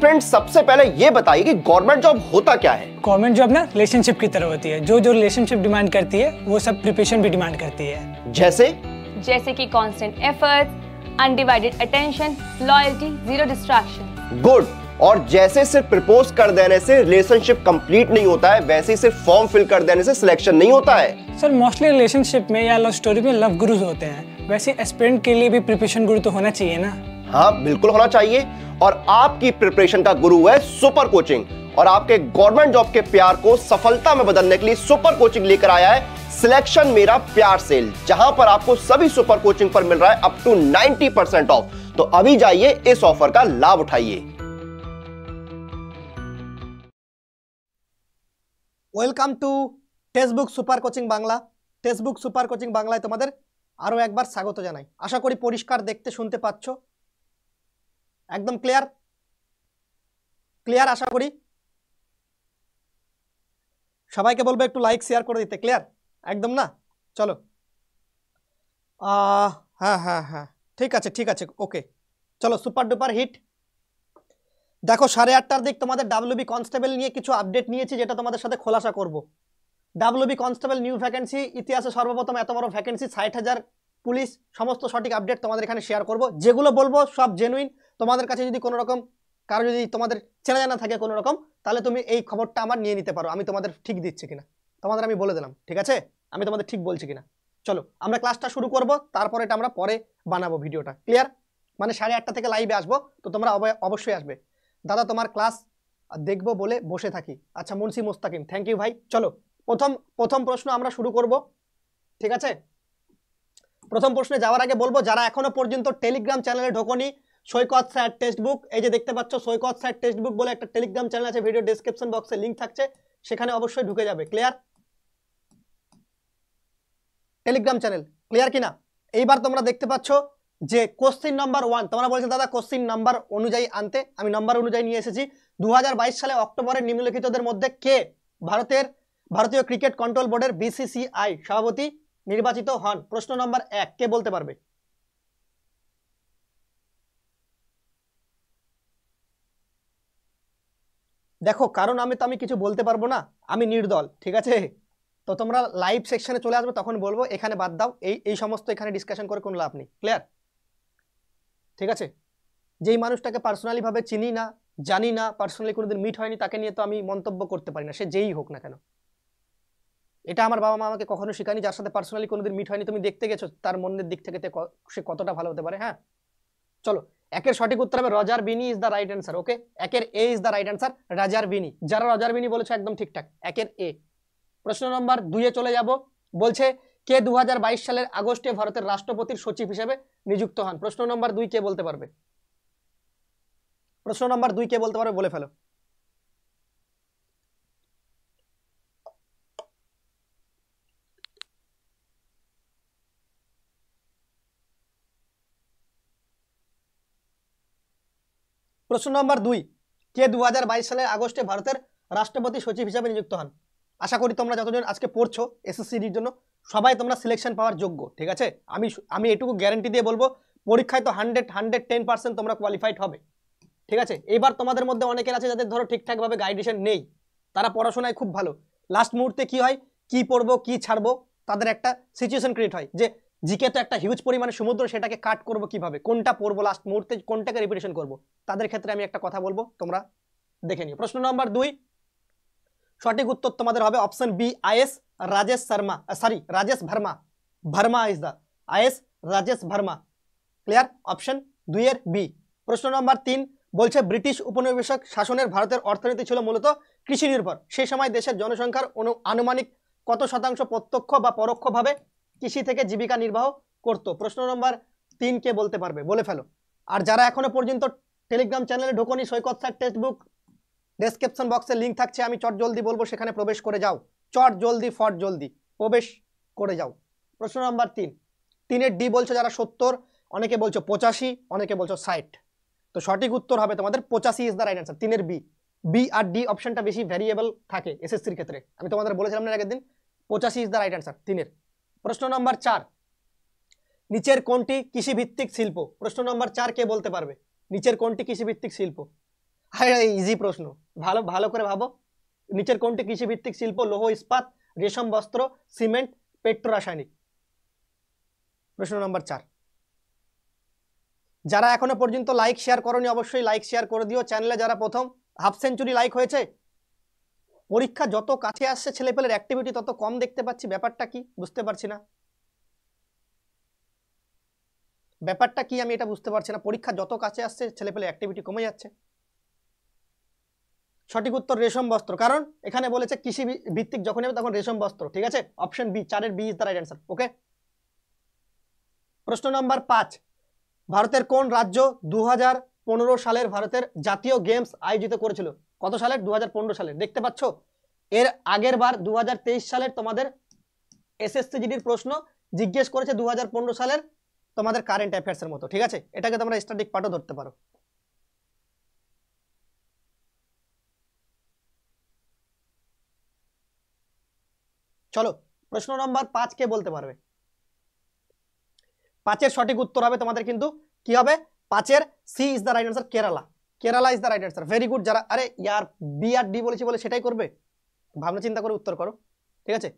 friend सबसे पहले ये बताइए कि गवर्नमेंट जॉब होता क्या है गवर्नमेंट जॉब ना रिलेशनशिप की तरह होती है जो जो रिलेशनशिप डिमांड करती है वो सब प्रिपरेशन भी डिमांड करती है जैसे जैसे कि constant effort undivided attention loyalty zero distraction good और जैसे सिर्फ प्रपोज कर देने से रिलेशनशिप कंप्लीट नहीं होता है वैसे ही सिर्फ फॉर्म फिल कर देने से सिलेक्शन नहीं होता है सर मोस्टली रिलेशनशिप में या लव स्टोरी में लव गुरुज होते हैं वैसे एस्पिरेंट के लिए भी प्रिपरेशन गुरु तो होना चाहिए ना हाँ बिल्कुल होना चाहिए और आपकी प्रिपरेशन का गुरु है सुपर कोचिंग और आपके गवर्नमेंट जॉब के प्यार को सफलता में बदलने के लिए सुपर कोचिंग लेकर आया है सिलेक्शन मेरा प्यार सेल जहां पर आपको सभी सुपर कोचिंग पर मिल रहा है अप टू 90 परसेंट ऑफ तो अभी जाइए इस ऑफर का लाभ उठाइए welcome to textbook super coaching Bangla textbook super coaching Bangla तुम्हारे और एक बार स्वागत जाना आशा करी परिष्कार देखते सुनते একদম ক্লিয়ার ক্লিয়ার আশা করি সবাইকে বলবো একটু লাইক শেয়ার করে দিতে ক্লিয়ার একদম না চলো হ্যাঁ হ্যাঁ হ্যাঁ ঠিক আছে ঠিক আছে ওকে চলো সুপার ডুপার হিট দেখো সাড়ে আটটার দিক তোমাদের বি কনস্টেবল নিয়ে কিছু আপডেট নিয়েছি যেটা তোমাদের সাথে খোলাসা করব বি কনস্টেবল নিউ ভ্যাকেন্সি ইতিহাসে সর্বপ্রথম এত বড় ভ্যাকেন্সি ষাট হাজার পুলিশ সমস্ত সঠিক আপডেট তোমাদের এখানে শেয়ার করব যেগুলো বলবো সব জেনুইন তোমাদের কাছে যদি কোনো রকম কারো যদি তোমাদের চেনা জানা থাকে কোনো রকম তাহলে তুমি এই খবরটা আমার নিয়ে নিতে পারো আমি তোমাদের ঠিক দিচ্ছি কিনা তোমাদের আমি বলে দিলাম ঠিক আছে আমি তোমাদের ঠিক বলছি কিনা চলো আমরা ক্লাসটা শুরু করব তারপর এটা আমরা পরে বানাবো ভিডিওটা ক্লিয়ার মানে সাড়ে আটটা থেকে লাইভে আসবো তো তোমরা অবশ্যই আসবে দাদা তোমার ক্লাস দেখবো বলে বসে থাকি আচ্ছা মুন্সি মোস্তাকিম থ্যাংক ইউ ভাই চলো প্রথম প্রথম প্রশ্ন আমরা শুরু করব ঠিক আছে প্রথম প্রশ্নে যাওয়ার আগে বলবো যারা এখনো পর্যন্ত টেলিগ্রাম চ্যানেলে ঢোকনি সৈকত স্যার টেক্সট বুক এই যে দেখতে পাচ্ছ সৈকত স্যার টেক্সট বুক বলে একটা টেলিগ্রাম চ্যানেল আছে ভিডিও ডিসক্রিপশন বক্সে লিঙ্ক থাকছে সেখানে অবশ্যই ঢুকে যাবে ক্লিয়ার টেলিগ্রাম চ্যানেল ক্লিয়ার কিনা এইবার তোমরা দেখতে পাচ্ছ যে কোশ্চিন নাম্বার ওয়ান তোমরা বলছো দাদা কোশ্চিন নাম্বার অনুযায়ী আনতে আমি নাম্বার অনুযায়ী নিয়ে এসেছি দু সালে অক্টোবরের নিম্নলিখিতদের মধ্যে কে ভারতের ভারতীয় ক্রিকেট কন্ট্রোল বোর্ডের বিসিসিআই সভাপতি নির্বাচিত হন প্রশ্ন নম্বর এক কে বলতে পারবে দেখো কারণ আমি তো আমি কিছু বলতে পারবো না আমি নির্দল ঠিক আছে তো তোমরা লাইভ সেকশানে চলে আসবে তখন বলবো এখানে বাদ দাও এই এই সমস্ত এখানে ডিসকাশন করে কোনো লাভ নেই ক্লিয়ার ঠিক আছে যেই মানুষটাকে পার্সোনালিভাবে চিনি না জানি না পার্সোনালি কোনোদিন মিট হয়নি তাকে নিয়ে তো আমি মন্তব্য করতে পারি না সে যেই হোক না কেন এটা আমার বাবা মা আমাকে কখনো শেখানি যার সাথে পার্সোনালি কোনোদিন মিট হয়নি তুমি দেখতে গেছো তার মনের দিক থেকে সে কতটা ভালো হতে পারে হ্যাঁ চলো একের সঠিক উত্তর হবে Roger Binny is the right answer okay একের A is the right answer Roger Binny যারা রজার বিনি বলেছে একদম ঠিকঠাক একের এ প্রশ্ন নম্বর দুইয়ে চলে যাব বলছে কে দু সালের আগস্টে ভারতের রাষ্ট্রপতির সচিব হিসেবে নিযুক্ত হন প্রশ্ন নম্বর দুই কে বলতে পারবে প্রশ্ন নম্বর দুই কে বলতে পারবে বলে ফেলো প্রশ্ন নম্বর দুই কে দু সালের আগস্টে ভারতের রাষ্ট্রপতি সচিব হিসাবে নিযুক্ত হন আশা করি তোমরা যতজন আজকে পড়ছো এসএসসিডির জন্য সবাই তোমরা সিলেকশন পাওয়ার যোগ্য ঠিক আছে আমি আমি এটুকু গ্যারেন্টি দিয়ে বলবো পরীক্ষায় তো হান্ড্রেড হান্ড্রেড টেন পার্সেন্ট তোমরা কোয়ালিফাইড হবে ঠিক আছে এবার তোমাদের মধ্যে অনেকের আছে যাদের ধরো ঠিকঠাকভাবে গাইডেশন নেই তারা পড়াশোনায় খুব ভালো লাস্ট মুহূর্তে কি হয় কি পড়বো কি ছাড়বো তাদের একটা সিচুয়েশন ক্রিয়েট হয় যে জিকে তো একটা হিউজ পরিমাণে সমুদ্র সেটাকে কাট করবো কিভাবে কোনটা পড়বো লাস্ট মুহূর্তে কোনটাকে রিপিটেশন করবো তাদের ক্ষেত্রে আমি একটা কথা বলবো তোমরা দেখে নিও প্রশ্ন নম্বর দুই সঠিক উত্তর তোমাদের হবে option B IS Rajesh Sharma sorry Rajesh Verma Verma is the IS Rajesh Verma clear option দুইয়ের বি প্রশ্ন নম্বর তিন বলছে ব্রিটিশ উপনিবেশক শাসনের ভারতের অর্থনীতি ছিল মূলত কৃষি নির্ভর সেই সময় দেশের জনসংখ্যার অনু আনুমানিক কত শতাংশ প্রত্যক্ষ বা পরোক্ষভাবে কৃষি থেকে জীবিকা নির্বাহ করত প্রশ্ন নম্বর তিন কে বলতে পারবে বলে ফেলো আর যারা এখনো পর্যন্ত টেলিগ্রাম চ্যানেলে ঢোকনি সৈকত স্যার টেক্সটবুক ডেসক্রিপশন বক্সে লিঙ্ক থাকছে আমি চট জলদি বলবো সেখানে প্রবেশ করে যাও চট জলদি ফট জলদি প্রবেশ করে যাও প্রশ্ন নম্বর তিন তিনের ডি বলছো যারা সত্তর অনেকে বলছো পঁচাশি অনেকে বলছো ষাট তো সঠিক উত্তর হবে তোমাদের পঁচাশি ইজ দ্য রাইট অ্যান্সার তিনের বি বি আর ডি অপশনটা বেশি ভ্যারিয়েবল থাকে এসএসসির ক্ষেত্রে আমি তোমাদের বলেছিলাম না আগের দিন পঁচাশি ইজ দ্য রাইট অ্যান্সার তিনের প্রশ্ন নম্বর চার নিচের কোনটি কৃষিভিত্তিক শিল্প প্রশ্ন নম্বর চার কে বলতে পারবে নিচের কোনটি কৃষিভিত্তিক শিল্প হ্যাঁ ইজি প্রশ্ন ভালো ভালো করে ভাবো নিচের কোনটি কৃষিভিত্তিক শিল্প লৌহ ইস্পাত রেশম বস্ত্র সিমেন্ট পেট্রোরাসায়নিক প্রশ্ন নম্বর চার যারা এখনো পর্যন্ত লাইক শেয়ার করনি অবশ্যই লাইক শেয়ার করে দিও চ্যানেলে যারা প্রথম হাফ সেঞ্চুরি লাইক হয়েছে পরীক্ষা যত কাছে আসছে ছেলেপেলের অ্যাক্টিভিটি তত কম দেখতে পাচ্ছি ব্যাপারটা কি বুঝতে পারছি না ব্যাপারটা কি আমি এটা বুঝতে পারছি না পরীক্ষা যত কাছে আসছে ছেলেপেলের অ্যাক্টিভিটি কমে যাচ্ছে সঠিক উত্তর রেশম বস্ত্র কারণ এখানে বলেছে কৃষি ভিত্তিক যখন হবে তখন রেশম বস্ত্র ঠিক আছে অপশন বি চারের B is the right answer okay প্রশ্ন নম্বর পাঁচ ভারতের কোন রাজ্য দু পনেরো সালের ভারতের জাতীয় গেমস আয়োজিত করেছিল কত সালের দু সালে দেখতে পাচ্ছ এর আগের বার দু সালের তোমাদের এসএসসিজিডির প্রশ্ন জিজ্ঞেস করেছে দু সালের তোমাদের কারেন্ট অ্যাফেয়ার্সের মতো ঠিক আছে এটাকে তোমরা স্ট্যাটিক পার্টও ধরতে পারো চলো প্রশ্ন নম্বর পাঁচ কে বলতে পারবে পাঁচের সঠিক উত্তর হবে তোমাদের কিন্তু কি হবে পাঁচের C is the right answer Kerala Kerala is the right answer very good যারা আরে ইয়ার বি আর ডি বলেছি বলে সেটাই করবে ভাবনা চিন্তা করে উত্তর করো ঠিক আছে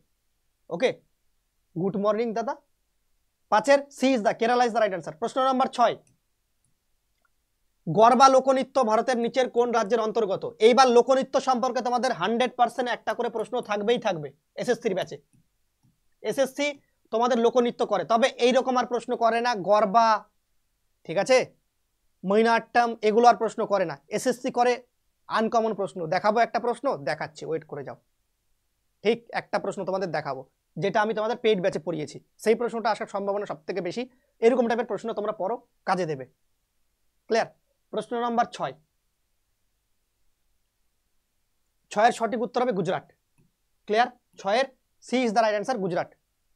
ওকে গুড মর্নিং দাদা পাঁচের C is the Kerala is the right answer প্রশ্ন নম্বর ছয় গরবা লোকনৃত্য ভারতের নিচের কোন রাজ্যের অন্তর্গত এইবার লোকনৃত্য সম্পর্কে তোমাদের হান্ড্রেড পার্সেন্ট একটা করে প্রশ্ন থাকবেই থাকবে এসএসসির ব্যাচে এসএসসি তোমাদের লোকনৃত্য করে তবে এইরকম আর প্রশ্ন করে না গরবা ঠিক আছে মাইনার টার্ম এগুলো আর প্রশ্ন করে না এসএসসি করে আনকমন প্রশ্ন দেখাবো একটা প্রশ্ন দেখাচ্ছি ওয়েট করে যাও ঠিক একটা প্রশ্ন তোমাদের দেখাবো যেটা আমি তোমাদের পেট ব্যাচে পড়িয়েছি সেই প্রশ্নটা আসার সম্ভাবনা সব থেকে বেশি এরকম টাইপের প্রশ্ন তোমরা পড়ো কাজে দেবে ক্লিয়ার প্রশ্ন নম্বর ছয় ছয়ের সঠিক উত্তর হবে গুজরাট ক্লিয়ার ছয়ের C is the right answer Gujarat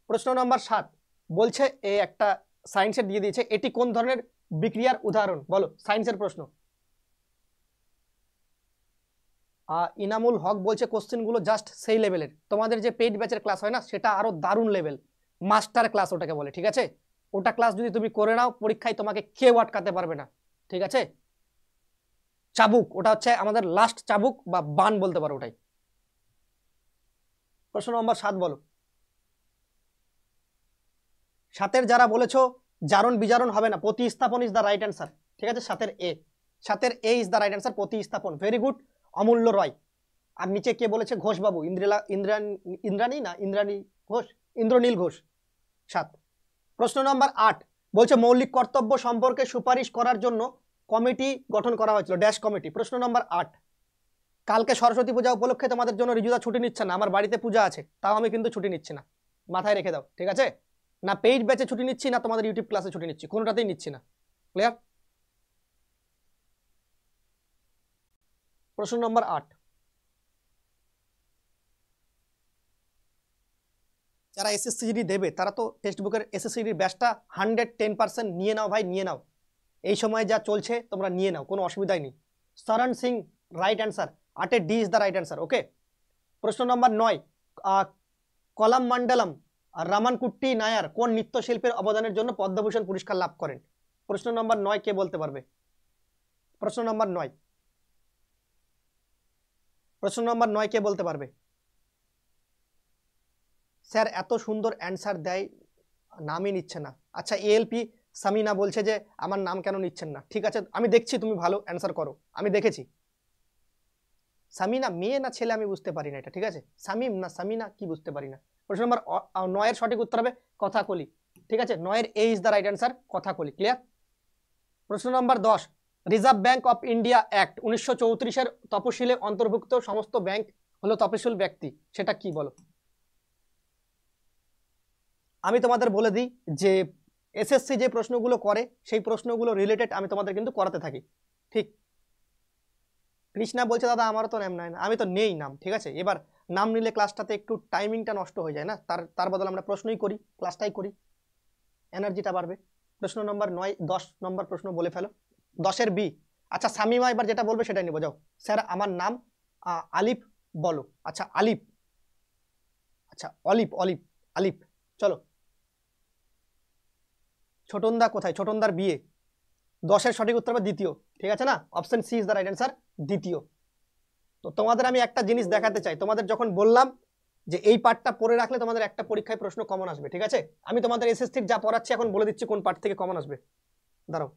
প্রশ্ন নম্বর সাত বলছে এ একটা সায়েন্সের দিয়ে দিয়েছে এটি কোন ধরনের বিক্রিয়ার উদাহরণ বলো সায়েন্সের প্রশ্ন ইনামুল হক বলছে কোশ্চেনগুলো জাস্ট সেই লেভেলের তোমাদের যে পেইড ব্যাচের ক্লাস হয় না সেটা আরও দারুণ লেভেল মাস্টার ক্লাস ওটাকে বলে ঠিক আছে ওটা ক্লাস যদি তুমি করে নাও পরীক্ষায় তোমাকে কেউ আটকাতে পারবে না ঠিক আছে চাবুক ওটা হচ্ছে আমাদের লাস্ট চাবুক বা বান বলতে পারো ওটাই প্রশ্ন নম্বর সাত বলো সাতের যারা বলেছো জারণ বিজারণ হবে না প্রতিস্থাপন ইজ দ্য রাইট অ্যান্সার ঠিক আছে সাতের এ সাতের A is the right answer প্রতিস্থাপন ভেরি গুড অমূল্য রয় আর নিচে কে বলেছে ঘোষবাবু ইন্দ্রিলা ইন্দ্রান ইন্দ্রাণী না ইন্দ্রাণী ঘোষ ইন্দ্রনীল ঘোষ সাত প্রশ্ন নম্বর আট বলছে মৌলিক কর্তব্য সম্পর্কে সুপারিশ করার জন্য কমিটি গঠন করা হয়েছিল ড্যাশ কমিটি প্রশ্ন নম্বর আট কালকে সরস্বতী পূজা উপলক্ষে তোমাদের জন্য রিজুদা ছুটি নিচ্ছে না আমার বাড়িতে পূজা আছে তাও আমি কিন্তু ছুটি নিচ্ছি না মাথায় রেখে দাও ঠিক আছে না পেইড ব্যাচে ছুটি নিচ্ছি না তোমাদের ইউটিউব ক্লাসে ছুটি নিচ্ছি কোনোটাতেই নিচ্ছি না ক্লিয়ার প্রশ্ন নম্বর আট যারা এসএসসিডি দেবে তারা তো টেক্সট বুকের এসএসসিডির ব্যাচটা হান্ড্রেড টেন পার্সেন্ট নিয়ে নাও ভাই নিয়ে নাও এই সময় যা চলছে তোমরা নিয়ে নাও কোনো অসুবিধাই নেই সরণ সিং রাইট অ্যান্সার আটে D is the right answer okay প্রশ্ন নম্বর নয় কলাম মন্ডলম আর রামানকুট্টি নায়ার কোন নৃত্যশিল্পের অবদানের জন্য পদ্মভূষণ পুরস্কার লাভ করেন প্রশ্ন নম্বর নয় কে বলতে পারবে প্রশ্ন নম্বর নয় প্রশ্ন নম্বর নয় কে বলতে পারবে স্যার এত সুন্দর অ্যান্সার দেয় নামই নিচ্ছে না আচ্ছা এএলপি সামিনা বলছে যে আমার নাম কেন নিচ্ছেন না ঠিক আছে আমি দেখছি তুমি ভালো অ্যান্সার করো আমি দেখেছি সামিনা মেয়ে না ছেলে আমি বুঝতে পারি না এটা ঠিক আছে সামিম না সামিনা কি বুঝতে পারি না প্রশ্ন নম্বর নয়ের সঠিক উত্তর হবে কথাকলি ঠিক আছে নয়ের A is the right answer Kathakali clear প্রশ্ন নম্বর দশ reserve bank of India act উনিশশো চৌত্রিশের তপশিলে অন্তর্ভুক্ত সমস্ত ব্যাংক হলো তপশিল ব্যক্তি সেটা কি বলো আমি তোমাদের বলে দিই যে এসএসসি যে প্রশ্নগুলো করে সেই প্রশ্নগুলো রিলেটেড আমি তোমাদের কিন্তু করাতে থাকি ঠিক কৃষ্ণা বলছে দাদা আমারও তো নাম নাই না আমি তো নেই নাম ঠিক আছে এবার নাম নিলে ক্লাসটাতে একটু টাইমিংটা নষ্ট হয়ে যায় না তার তার বদলে আমরা প্রশ্নই করি ক্লাসটাই করি এনার্জিটা বাড়বে প্রশ্ন নম্বর নয় দশ নম্বর প্রশ্ন বলে ফেলো দশের বি আচ্ছা সামিমা এবার যেটা বলবে সেটাই নিব যাও স্যার আমার নাম আলিফ বলো আচ্ছা আলিফ আচ্ছা অলিফ অলিফ আলিফ চলো ছোটনদা কোথায় ছোটনদার বিয়ে দশের সঠিক উত্তর হবে দ্বিতীয় ঠিক আছে না option C is the right answer দ্বিতীয় তো তোমাদের আমি একটা জিনিস দেখাতে চাই তোমাদের যখন বললাম যে এই পার্টটা পড়ে রাখলে তোমাদের একটা পরীক্ষায় প্রশ্ন কমন আসবে ঠিক আছে আমি তোমাদের এসএসসির যা পড়াচ্ছি এখন বলে দিচ্ছি কোন পার্ট থেকে কমন আসবে দাঁড়াও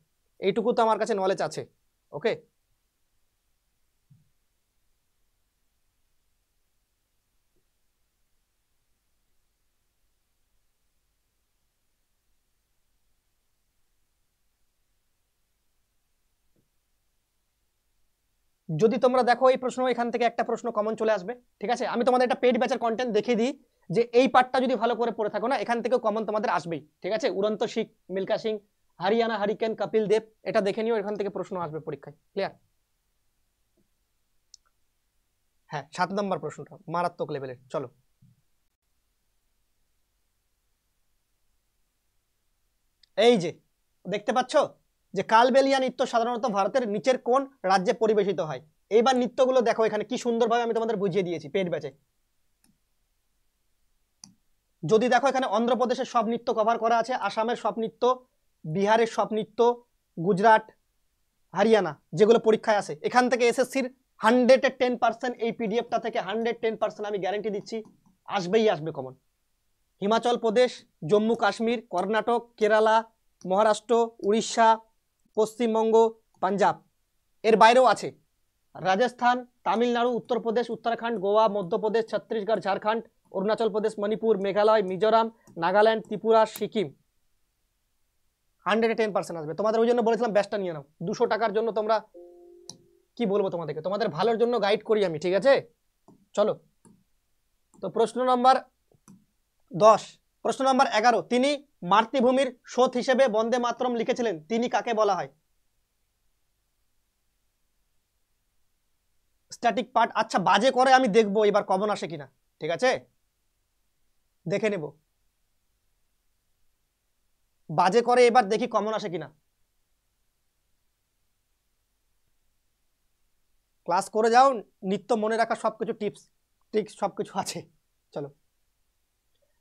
এইটুকু তো আমার কাছে নলেজ আছে ওকে যদি তোমরা দেখো এই প্রশ্ন এখান থেকে একটা প্রশ্ন কমন চলে আসবে ঠিক আছে আমি তোমাদের একটা পেড ব্যাচের কন্টেন্ট দেখে দিই যে এই পার্টটা যদি ভালো করে পড়ে থাকো না এখান থেকেও কমন তোমাদের আসবেই ঠিক আছে উড়ন্ত শিখ মিল্কা সিং হারিয়ানা হারিকেন কপিল দেব এটা দেখে নিও এখান থেকে প্রশ্ন আসবে পরীক্ষায় ক্লিয়ার হ্যাঁ সাত নম্বর প্রশ্নটা মারাত্মক লেভেলের চলো এই যে দেখতে পাচ্ছ যে কালবেলিয়া নৃত্য সাধারণত ভারতের নিচের কোন রাজ্যে পরিবেশিত হয় এইবার নৃত্যগুলো দেখো এখানে কি সুন্দরভাবে আমি তোমাদের বুঝিয়ে দিয়েছি পেট ব্যাচে যদি দেখো এখানে অন্ধ্রপ্রদেশের সব নৃত্য কভার করা আছে আসামের সব নৃত্য বিহারের সব নৃত্য গুজরাট হারিয়ানা যেগুলো পরীক্ষায় আছে এখান থেকে এসএসসির হান্ড্রেড টেন পার্সেন্ট এই পিডিএফটা থেকে হান্ড্রেড টেন পার্সেন্ট আমি গ্যারেন্টি দিচ্ছি আসবেই আসবে কমন হিমাচল প্রদেশ জম্মু কাশ্মীর কর্ণাটক কেরালা মহারাষ্ট্র উড়িষ্যা পশ্চিমবঙ্গ পাঞ্জাব এর বাইরেও আছে Rajasthan Tamil Nadu Uttar Pradesh Uttarakhand Goa Madhya Pradesh Chhattisgarh Jharkhand Arunachal Pradesh Manipur Meghalaya Mizoram Nagaland Tripura Sikkim hundred ten percent আসবে তোমাদের ওই জন্য বলেছিলাম ব্যাসটা নিয়ে নাও দুশো টাকার জন্য তোমরা কি বলবো তোমাদেরকে তোমাদের ভালোর জন্য গাইড করি আমি ঠিক আছে চলো তো প্রশ্ন নম্বর দশ প্রশ্ন নম্বর এগারো তিনি মাতৃভূমির শোধ হিসেবে বন্দে মাতরম লিখেছিলেন তিনি কাকে বলা হয় স্ট্যাটিক পার্ট আচ্ছা বাজে করে আমি দেখব এবার কমন আসে কিনা ঠিক আছে দেখে নেব বাজে করে এবার দেখি কমন আসে কিনা ক্লাস করে যাও নিত্য মনে রাখা সবকিছু টিপস টিপস সবকিছু আছে চলো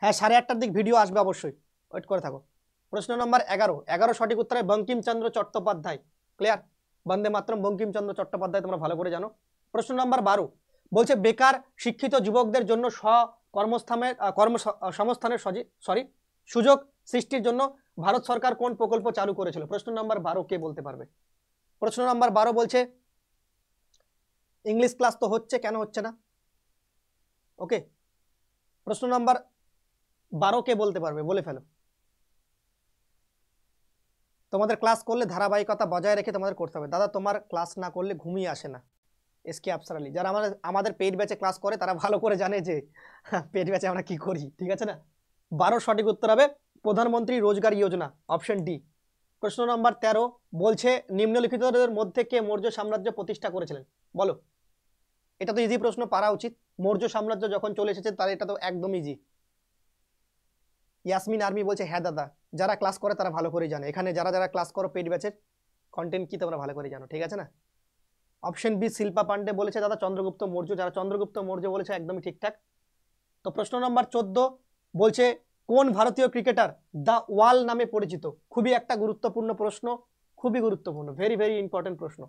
হ্যাঁ সাড়ে আটটার দিক ভিডিও আসবে অবশ্যই ওয়েট করে থাকো প্রশ্ন নম্বর এগারো এগারো সঠিক উত্তরে বঙ্কিমচন্দ্র চট্টোপাধ্যায় ক্লিয়ার বন্দে মাতরম বঙ্কিমচন্দ্র চট্টোপাধ্যায় তোমরা ভালো করে জানো প্রশ্ন নম্বর বারো বলছে বেকার শিক্ষিত যুবকদের জন্য স্ব কর্মস্থানে কর্ম সংস্থানের সজি সরি সুযোগ সৃষ্টির জন্য ভারত সরকার কোন প্রকল্প চালু করেছিল প্রশ্ন নম্বর বারো কে বলতে পারবে প্রশ্ন নম্বর বারো বলছে ইংলিশ ক্লাস তো হচ্ছে কেন হচ্ছে না ওকে প্রশ্ন নম্বর বারো কে বলতে পারবে বলে ফেলো তোমাদের ক্লাস করলে ধারাবাহিকতা বজায় রেখে তোমাদের করতে হবে দাদা তোমার ক্লাস না করলে ঘুমিয়ে আসে না এস কে আফসার আলী যারা আমাদের আমাদের পেট ব্যাচে ক্লাস করে তারা ভালো করে জানে যে পেট ব্যাচে আমরা কি করি ঠিক আছে না বারো সঠিক উত্তর হবে প্রধানমন্ত্রী রোজগার যোজনা অপশন ডি প্রশ্ন নম্বর ১৩ বলছে নিম্নলিখিতদের মধ্যে কে মৌর্য সাম্রাজ্য প্রতিষ্ঠা করেছিলেন বলো এটা তো ইজি প্রশ্ন পারা উচিত মৌর্য সাম্রাজ্য যখন চলে এসেছে তার এটা তো একদম ইজি ইয়াসমিন আর্মি বলছে হ্যাঁ দাদা যারা ক্লাস করে তারা ভালো করে জানে এখানে যারা যারা ক্লাস করো পেট ব্যাচের কন্টেন্ট কি তোমরা ভালো করে জানো ঠিক আছে না অপশন বি শিল্পা পান্ডে বলেছে দাদা চন্দ্রগুপ্ত মৌর্য যারা চন্দ্রগুপ্ত মৌর্য বলেছে একদমই ঠিকঠাক তো প্রশ্ন নম্বর চোদ্দ বলছে কোন ভারতীয় ক্রিকেটার দ্য ওয়াল নামে পরিচিত খুবই একটা গুরুত্বপূর্ণ প্রশ্ন খুবই গুরুত্বপূর্ণ ভেরি ভেরি ইম্পর্টেন্ট প্রশ্ন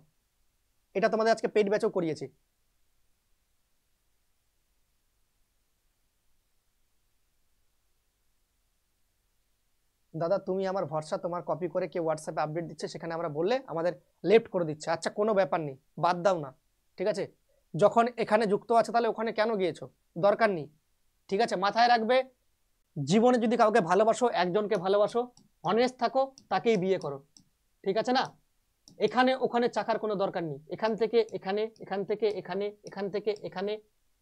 এটা তোমাদের আজকে পেট ব্যাচও করিয়েছি দাদা তুমি আমার ভরসা তোমার কপি করে কেউ হোয়াটসঅ্যাপে আপডেট দিচ্ছে সেখানে আমরা বললে আমাদের লেফট করে দিচ্ছে আচ্ছা কোনো ব্যাপার নেই বাদ দাও না ঠিক আছে যখন এখানে যুক্ত আছে তাহলে ওখানে কেন গিয়েছো দরকার নেই ঠিক আছে মাথায় রাখবে জীবনে যদি কাউকে ভালোবাসো একজনকে ভালোবাসো অনেস্ট থাকো তাকেই বিয়ে করো ঠিক আছে না এখানে ওখানে চাকার কোনো দরকার নেই এখান থেকে এখানে এখান থেকে এখানে এখান থেকে এখানে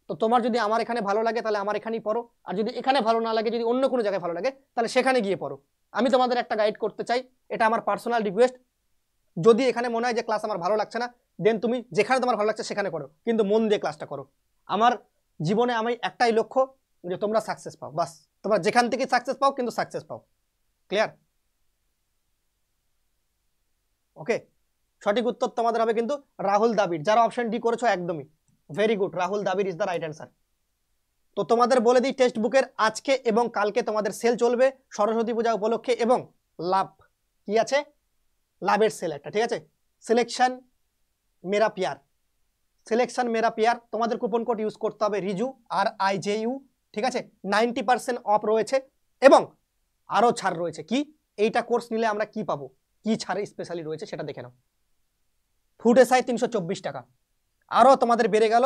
তো তোমার যদি আমার এখানে ভালো লাগে তাহলে আমার এখানেই পড়ো আর যদি এখানে ভালো না লাগে যদি অন্য কোনো জায়গায় ভালো লাগে তাহলে সেখানে গিয়ে পড়ো আমি তোমাদের একটা গাইড করতে চাই এটা আমার পার্সোনাল রিকোয়েস্ট যদি এখানে মনে হয় যে ক্লাস আমার ভালো লাগছে না দেন তুমি যেখানে তোমার ভালো লাগছে সেখানে করো কিন্তু মন দিয়ে ক্লাসটা করো আমার জীবনে আমি একটাই লক্ষ্য যে তোমরা সাকসেস পাও বাস তোমরা যেখান থেকে সাকসেস পাও কিন্তু সাকসেস পাও ক্লিয়ার ওকে সঠিক উত্তর তোমাদের হবে কিন্তু রাহুল দাবির যারা অপশন ডি করেছো একদমই ভেরি গুড রাহুল দাবির ইজ দ্য রাইট অ্যান্সার তো তোমাদের বলে দিই টেক্সট বুকের আজকে এবং কালকে তোমাদের সেল চলবে সরস্বতী পূজা উপলক্ষে এবং লাভ কি আছে লাভের সেল একটা ঠিক আছে সিলেকশন মেরা পিয়ার সিলেকশন মেরা পিয়ার তোমাদের কুপন কোড ইউজ করতে হবে Riju R I J U ঠিক আছে নাইনটি পার্সেন্ট অফ রয়েছে এবং আরও ছাড় রয়েছে কি এইটা কোর্স নিলে আমরা কি পাবো কি ছাড়ে স্পেশালি রয়েছে সেটা দেখে নাও ফুড সাই তিনশো টাকা আরও তোমাদের বেড়ে গেল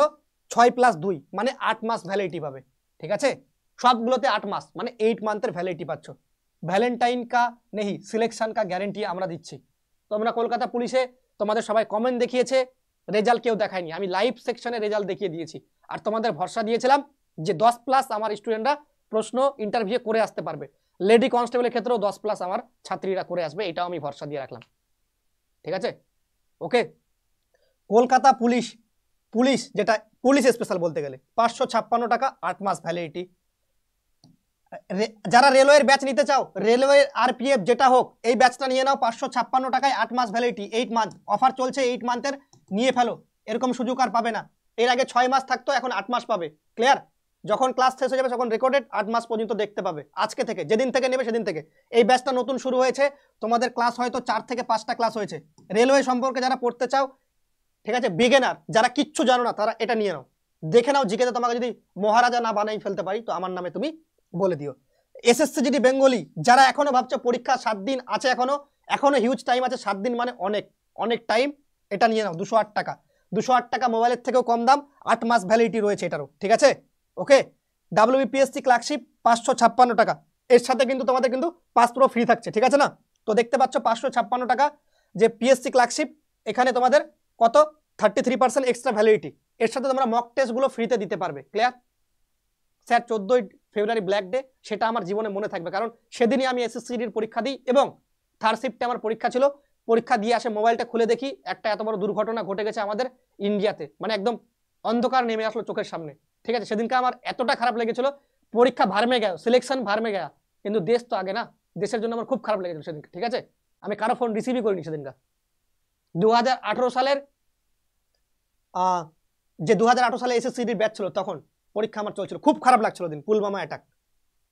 ছয় প্লাস দুই মানে আট মাস ভ্যালিডিটি পাবে ঠিক আছে সবগুলোতে আট মাস মানে এইট মান্থের ভ্যালিডিটি পাচ্ছ ভ্যালেন্টাইন কা নেহি সিলেকশন কা গ্যারেন্টি আমরা দিচ্ছি তোমরা কলকাতা পুলিশে তোমাদের সবাই কমেন্ট দেখিয়েছে রেজাল্ট কেউ দেখায়নি আমি লাইভ সেকশনে রেজাল্ট দেখিয়ে দিয়েছি আর তোমাদের ভরসা দিয়েছিলাম যে দশ প্লাস আমার স্টুডেন্টরা প্রশ্ন ইন্টারভিউ করে আসতে পারবে লেডি কনস্টেবলের ক্ষেত্রেও দশ প্লাস আমার ছাত্রীরা করে আসবে এটাও আমি ভরসা দিয়ে রাখলাম ঠিক আছে ওকে কলকাতা পুলিশ পুলিশ যেটা পুলিশ স্পেশাল বলতে গেলে পাঁচশো ছাপ্পান্ন টাকা আট মাস ভ্যালিডিটি যারা রেলওয়ের ব্যাচ নিতে চাও রেলওয়ে আরপিএফ যেটা হোক এই ব্যাচটা নিয়ে নাও পাঁচশো ছাপ্পান্ন টাকায় আট মাস ভ্যালিডিটি এইট মান্থ অফার চলছে এইট মান্থের নিয়ে ফেলো এরকম সুযোগ আর পাবে না এর আগে ছয় মাস থাকতো এখন আট মাস পাবে ক্লিয়ার যখন ক্লাস শেষ হয়ে যাবে তখন রেকর্ডেড আট মাস পর্যন্ত দেখতে পাবে আজকে থেকে যেদিন থেকে নেবে সেদিন থেকে এই ব্যাচটা নতুন শুরু হয়েছে তোমাদের ক্লাস হয়তো চার থেকে পাঁচটা ক্লাস হয়েছে রেলওয়ে সম্পর্কে যারা পড়তে চাও ঠিক আছে বিগেনার যারা কিচ্ছু জানো না তারা এটা নিয়ে নাও দেখে নাও জিকেতে তোমাকে যদি মহারাজা না বানাই ফেলতে পারি তো আমার নামে তুমি বলে দিও এসএসসি জিডি বেঙ্গলি যারা এখনো ভাবছো পরীক্ষা সাত দিন আছে এখনো এখনো হিউজ টাইম আছে সাত দিন মানে অনেক অনেক টাইম এটা নিয়ে নাও দুশো আট টাকা দুশো আট টাকা মোবাইলের থেকেও কম দাম আট মাস ভ্যালিডিটি রয়েছে এটারও ঠিক আছে ওকে বিপিএসসি ক্লার্কশিপ পাঁচশো ছাপ্পান্ন টাকা এর সাথে কিন্তু তোমাদের কিন্তু পাস পুরো ফ্রি থাকছে ঠিক আছে না তো দেখতে পাচ্ছ পাঁচশো ছাপ্পান্ন টাকা যে পিএসসি ক্লার্কশিপ এখানে তোমাদের কত thirty three percent extra validity এর সাথে তোমরা মক টেস্টগুলো ফ্রিতে দিতে পারবে ক্লিয়ার স্যার চোদ্দোই ফেব্রুয়ারি ব্ল্যাক ডে সেটা আমার জীবনে মনে থাকবে কারণ সেদিনই আমি এসএসসিডির পরীক্ষা দিই এবং থার্ড শিফটে আমার পরীক্ষা ছিল পরীক্ষা দিয়ে আসে মোবাইলটা খুলে দেখি একটা এত বড় দুর্ঘটনা ঘটে গেছে আমাদের ইন্ডিয়াতে মানে একদম অন্ধকার নেমে আসলো চোখের সামনে ঠিক আছে সেদিনকে আমার এতটা খারাপ লেগেছিল পরীক্ষা ভারমে গেল সিলেকশন ভারমে গেল কিন্তু দেশ তো আগে না দেশের জন্য আমার খুব খারাপ লেগেছিল সেদিনকে ঠিক আছে আমি কারো ফোন রিসিভই করিনি সেদিনকার দু সালের যে দু সালে এসএসসিডির ব্যাচ ছিল তখন পরীক্ষা আমার চলছিল খুব খারাপ লাগছিল দিন পুলবামা অ্যাটাক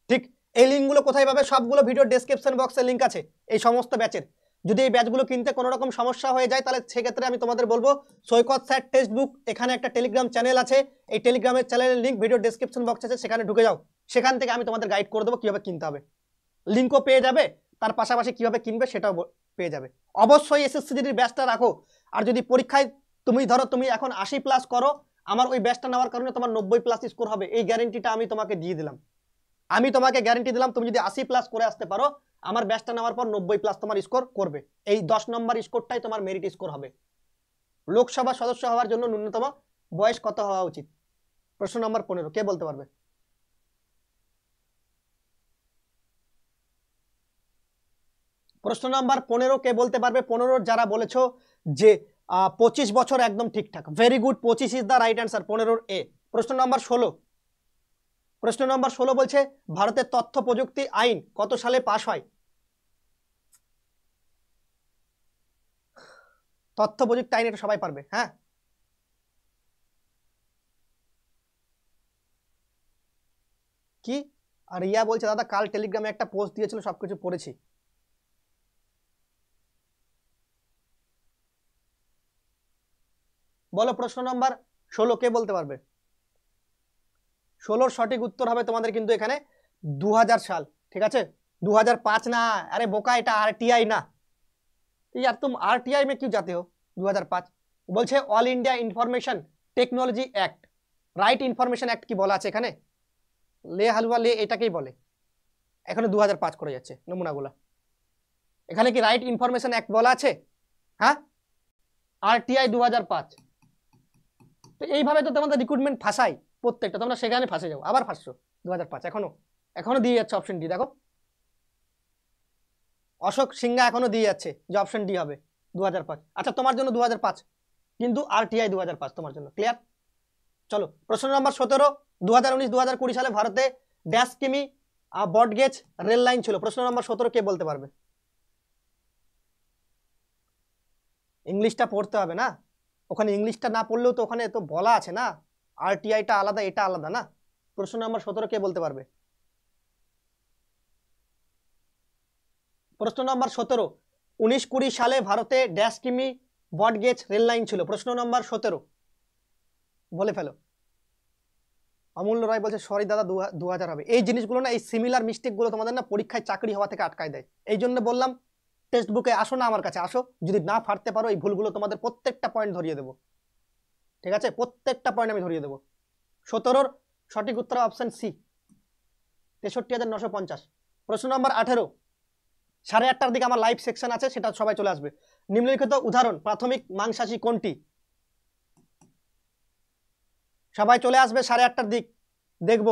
ঠিক এই লিঙ্কগুলো কোথায় পাবে সবগুলো ভিডিও ডিসক্রিপশন বক্সে লিঙ্ক আছে এই সমস্ত ব্যাচের যদি এই ব্যাচগুলো কিনতে কোনো রকম সমস্যা হয়ে যায় তাহলে সেক্ষেত্রে আমি তোমাদের বলবো সৈকত স্যার টেক্সট বুক এখানে একটা টেলিগ্রাম চ্যানেল আছে এই টেলিগ্রামের চ্যানেলের লিঙ্ক ভিডিও ডিসক্রিপশন বক্স আছে সেখানে ঢুকে যাও সেখান থেকে আমি তোমাদের গাইড করে দেবো কীভাবে কিনতে হবে লিঙ্কও পেয়ে যাবে তার পাশাপাশি কীভাবে কিনবে সেটাও পেয়ে যাবে অবশ্যই এসএসসি যদি ব্যাচটা রাখো আর যদি পরীক্ষায় তুমি ধরো তুমি এখন আশি প্লাস করো আমার ওই ব্যাচটা নেওয়ার কারণে তোমার নব্বই প্লাস স্কোর হবে এই গ্যারেন্টিটা আমি তোমাকে দিয়ে দিলাম আমি তোমাকে গ্যারেন্টি দিলাম তুমি যদি আশি প্লাস করে আসতে পারো আমার ব্যাচটা নেওয়ার পর নব্বই প্লাস তোমার স্কোর করবে এই দশ নম্বর স্কোরটাই তোমার মেরিট স্কোর হবে লোকসভা সদস্য হওয়ার জন্য ন্যূনতম বয়স কত হওয়া উচিত প্রশ্ন নম্বর পনেরো কে বলতে পারবে প্রশ্ন নম্বর পনেরো কে বলতে পারবে পনেরো যারা বলেছ যে পঁচিশ বছর একদম ঠিকঠাক ভেরি গুড পঁচিশ ইজ দ্য রাইট অ্যান্সার পনেরোর এ প্রশ্ন নম্বর ষোলো প্রশ্ন নম্বর ষোলো বলছে ভারতের তথ্য প্রযুক্তি আইন কত সালে পাশ হয় তথ্য প্রযুক্তি আইন এটা সবাই পারবে হ্যাঁ কি আর ইয়া বলছে দাদা কাল টেলিগ্রামে একটা পোস্ট দিয়েছিল সবকিছু পড়েছি বলো প্রশ্ন নম্বর ষোলো কে বলতে পারবে ষোলোর সঠিক উত্তর হবে তোমাদের কিন্তু এখানে দু সাল ঠিক আছে দু না আরে বোকা এটা আরটিআই না यार तुम आरटीआई में কি জাতে হো দু বলছে all India information technology act right information act কি বলা আছে এখানে লে হালুয়া লে এটাকেই বলে এখানে দু হাজার পাঁচ করে যাচ্ছে নমুনাগুলো এখানে কি রাইট ইনফরমেশন অ্যাক্ট বলা আছে হ্যাঁ আরটিআই দু হাজার পাঁচ তো এইভাবে তো তোমাদের রিক্রুটমেন্ট ফাঁসাই প্রত্যেকটা তোমরা সেখানে ফাঁসে যাও আবার ফাঁসছো দু হাজার পাঁচ এখনও এখনও দিয়ে যাচ্ছে অপশন ডি দেখো অশোক সিংহা এখনো দিয়ে যাচ্ছে যে অপশন ডি হবে দু আচ্ছা তোমার জন্য দু কিন্তু আরটিআই দু তোমার জন্য ক্লিয়ার চলো প্রশ্ন নম্বর সতেরো দু হাজার উনিশ দু হাজার কুড়ি সালে ভারতে ড্যাশ কিমি বটগেজ রেল লাইন ছিল প্রশ্ন নম্বর সতেরো কে বলতে পারবে ইংলিশটা পড়তে হবে না ওখানে ইংলিশটা না পড়লেও তো ওখানে তো বলা আছে না আরটিআইটা আলাদা এটা আলাদা না প্রশ্ন নাম্বার সতেরো কে বলতে পারবে প্রশ্ন নাম্বার সতেরো উনিশ কুড়ি সালে ভারতে ড্যাশ কিমি রেল লাইন ছিল প্রশ্ন নাম্বার সতেরো বলে ফেলো অমূল্য রায় বলছে সরি দাদা দু হবে এই জিনিসগুলো না এই সিমিলার মিস্টেকগুলো তোমাদের না পরীক্ষায় চাকরি হওয়া থেকে আটকায় দেয় এই জন্য বললাম টেক্সট বুকে আসো না আমার কাছে আসো যদি না ফাটতে পারো এই ভুলগুলো তোমাদের প্রত্যেকটা পয়েন্ট ধরিয়ে দেবো ঠিক আছে প্রত্যেকটা পয়েন্ট আমি ধরিয়ে দেবো সতেরোর সঠিক উত্তর অপশান সি তেষট্টি হাজার নশো পঞ্চাশ প্রশ্ন নম্বর আঠেরো সাড়ে আটটার দিকে আমার লাইভ সেকশন আছে সেটা সবাই চলে আসবে নিম্নলিখিত উদাহরণ প্রাথমিক মাংসাশী কোনটি সবাই চলে আসবে সাড়ে আটটার দিক দেখব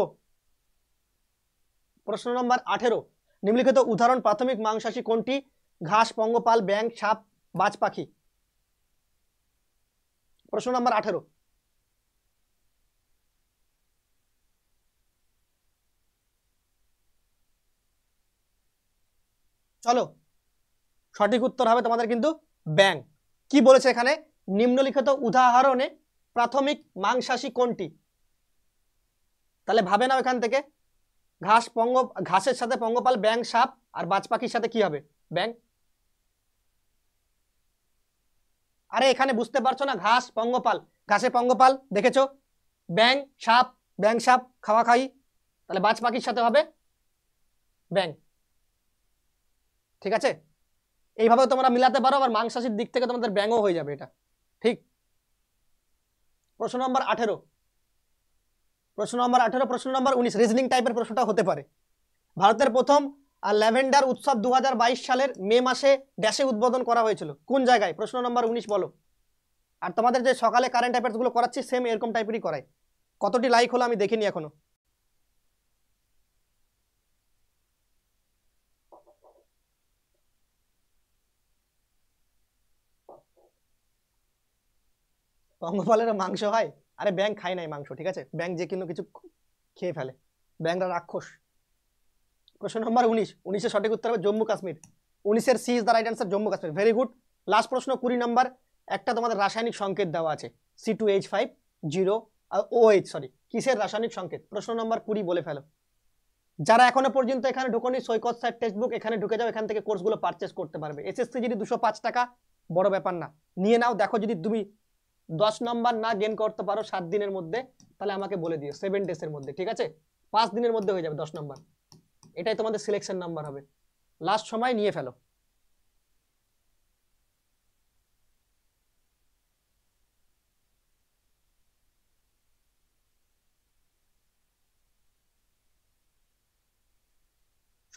প্রশ্ন নম্বর আঠেরো নিম্নলিখিত উদাহরণ প্রাথমিক মাংসাশী কোনটি ঘাস পঙ্গপাল ব্যাংক সাপ বাজ পাখি প্রশ্ন নম্বর আঠেরো চলো সঠিক উত্তর হবে তোমাদের কিন্তু ব্যাং কি বলেছে এখানে নিম্নলিখিত উদাহরণে প্রাথমিক মাংসাশী কোনটি তাহলে ভাবে না এখান থেকে ঘাস পঙ্গ ঘাসের সাথে পঙ্গপাল ব্যাং সাপ আর বাজ পাখির সাথে কি হবে ব্যাংক আরে এখানে বুঝতে পারছো না ঘাস পঙ্গপাল ঘাসে পঙ্গপাল দেখেছ ব্যাং সাপ ব্যাং সাপ খাওয়া খাই তাহলে বাজ পাখির সাথে হবে ব্যাং ঠিক আছে এইভাবে তোমরা মিলাতে পারো আবার মাংসাশীর দিক থেকে তোমাদের ব্যাংও হয়ে যাবে এটা ঠিক প্রশ্ন নম্বর আঠেরো প্রশ্ন নম্বর আঠেরো প্রশ্ন নম্বর উনিশ রিজনিং টাইপের প্রশ্নটা হতে পারে ভারতের প্রথম আর ল্যাভেন্ডার উৎসব দু সালের মে মাসে ড্যাশে উদ্বোধন করা হয়েছিল কোন জায়গায় প্রশ্ন নম্বর উনিশ বলো আর তোমাদের যে সকালে কারেন্ট অ্যাফেয়ার্সগুলো করাচ্ছি সেম এরকম টাইপেরই করায় কতটি লাইক হলো আমি দেখিনি এখনো পঙ্গপালের মাংস হয় আরে ব্যাংক খায় নাই মাংস ঠিক আছে ব্যাংক যে কোনো কিছু খেয়ে ফেলে ব্যাংকরা রাক্ষস কোয়েশ্চেন নম্বর উনিশ উনিশের সঠিক উত্তর হবে জম্মু কাশ্মীর উনিশের C is the right answer Jammu Kashmir very good last প্রশ্ন কুড়ি নম্বর একটা তোমাদের রাসায়নিক সংকেত দেওয়া আছে C two H five zero O H sorry কিসের রাসায়নিক সংকেত প্রশ্ন নম্বর কুড়ি বলে ফেলো যারা এখনো পর্যন্ত এখানে ঢোকনি সৈকত স্যার টেক্সট বুক এখানে ঢুকে যাও এখান থেকে কোর্সগুলো পারচেস করতে পারবে এসএসসি যদি দুশো পাঁচ টাকা বড় ব্যাপার না নিয়ে নাও দেখো যদি তুমি দশ নম্বর না গেন করতে পারো সাত দিনের মধ্যে তাহলে আমাকে বলে দিও সেভেন ডেসের মধ্যে ঠিক আছে পাঁচ দিনের মধ্যে হয়ে যাবে দশ নম্বর এটাই তোমাদের সিলেকশন নাম্বার হবে লাস্ট সময় নিয়ে ফেলো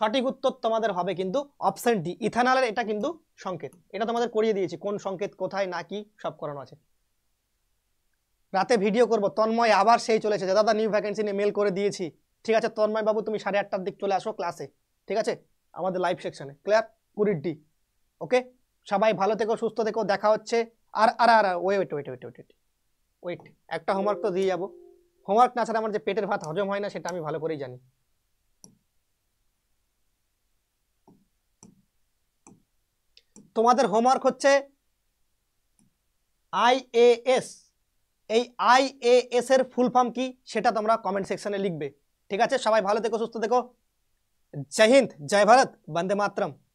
সঠিক উত্তর তোমাদের হবে কিন্তু অপশান ডি ইথানালের এটা কিন্তু সংকেত এটা তোমাদের করিয়ে দিয়েছি কোন সংকেত কোথায় না কি সব করানো আছে রাতে ভিডিও করব তন্ময় আবার সেই চলেছে দাদা নিউ ভ্যাকেন্সি নিয়ে মেল করে দিয়েছি ঠিক আছে তন্ময় বাবু তুমি সাড়ে আটটার দিক চলে আসো ক্লাসে ঠিক আছে আমাদের লাইভ সেকশনে ক্লিয়ার কুড়ির ডি ওকে সবাই ভালো থেকো সুস্থ থেকো দেখা হচ্ছে আর আর আর wait wait wait wait wait একটা হোমওয়ার্ক তো দিয়ে যাবো হোমওয়ার্ক না ছাড়া আমার যে পেটের ভাত হজম হয় না সেটা আমি ভালো করেই জানি তোমাদের হোমওয়ার্ক হচ্ছে আইএএস এই আইএএস এর ফুল ফর্ম কি সেটা তোমরা কমেন্ট সেকশনে লিখবে ঠিক আছে সবাই ভালো থেকো সুস্থ থেকো জয় হিন্দ জয় ভারত বন্দে মাতরম